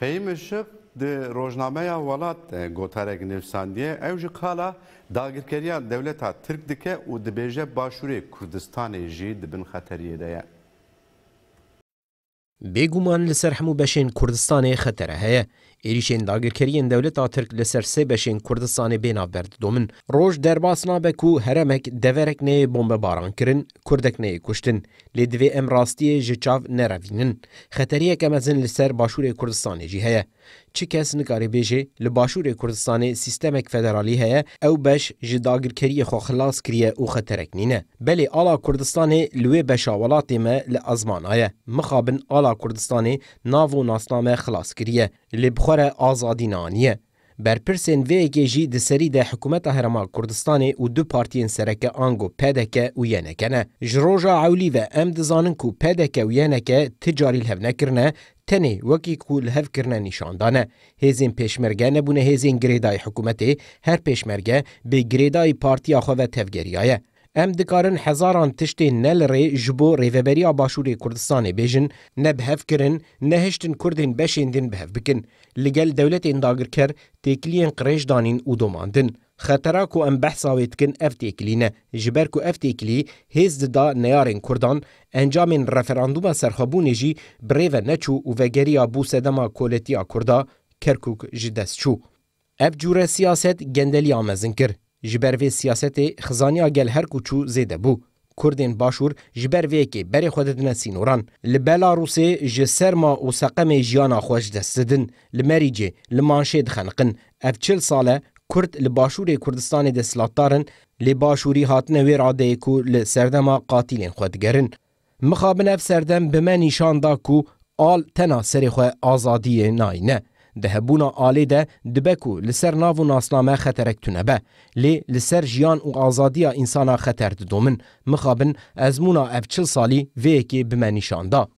فهیم شق د روزنامه ولات ګوتارګ نوساندیه او جی قالا داګرکریان دولتا ترک دکه او د بیجه باشوري کوردستان جی د بن خطریه ده بێگومان لەسەر هەموو بەشێن کوردستانی خەتەرە هەیە êrişên dagerkeriyên dewleta Tirk li ser sê beşên Kurdistanê bêna berdidomin. Roj derbas nabe ku heremek deverek neyê bombebaran kirin, Kurdek neyê kuştin. Lê divê em rastiyê ji çav nerevînin. Xeteriyek em ezin li ser başûrê Kurdistanê jî heye. Çi kes nikarî bêje li başûrê Kurdistanê sîstemek federalî heye ew beş ji dagirkeriyê xwe xilas kiriye û xeterek nîne. Belê ala Kurdistanê li wê beşa welatê me li ezmanaye. Mixabin ala Kurdistanê nav û nasname xilas kiriye. لبخوره آزادینانیه برپرسên vêyekê jî di serî de hikûmeta Herma Kurdistanê û du partiyên sereke ango pedeke û yeneke ne. Ji roja ewlî ve em dizanin ku pedeke û yeneke ticarî hev nekirine, tenê wekî ku li hevkirine nîşandane. Hêzên pêşmerge nebûne hêzên girêdayî hikûmetê, her pêşmerge bê girêdayî partiya xwe ve tevgeriya ye. Em dikarin hezaran tiştên nelirê ji bo rêveberiya Başûrê Kurdistanê bêjin ne bihev kirin, ne hiştin Kurdên beşên din bihev bikin. Li gel dewletên dagirker têkiliyên qirêj danîn û domandin. Xetera ku em behsa wê dikin ev têkilîne, ji ber ku ev têkilî hêz dida neyarên Kurdan, encamên referanduma serxebûnê jî bi rêve neçû û vegeriya bû sedema koletiya Kurda Kerkûk ji dest çû. Ev cure siyaset gendeliya mezin kir. ji ber vê siyasetê xizaniya gel her kuçû zêde bû. Kurdên başûr ji ber vêkê berê xwe didine sînoran. Li Belarusê ji serma û seqemê jiyana xwe ji dest didin, li Merîcê, li Manşê dixeniqin. Ev çil sale Kurd li başûrê Kurdistanê de silatdarin, lê başûrî hatine wê radeyê ku li serdema qatîlên xwe digerin. Mixabin ev serdem bi me nîşan da ku al tena serê xwe azadiyê nayîne. د هبونا آلی ده دبکو لسر ناو ناسنامه خطرک تونبه لی لسر جیان و آزادیا انسانا خطر ددومن مخابن ازمونا اف چل سالی ویکی بمنیشانده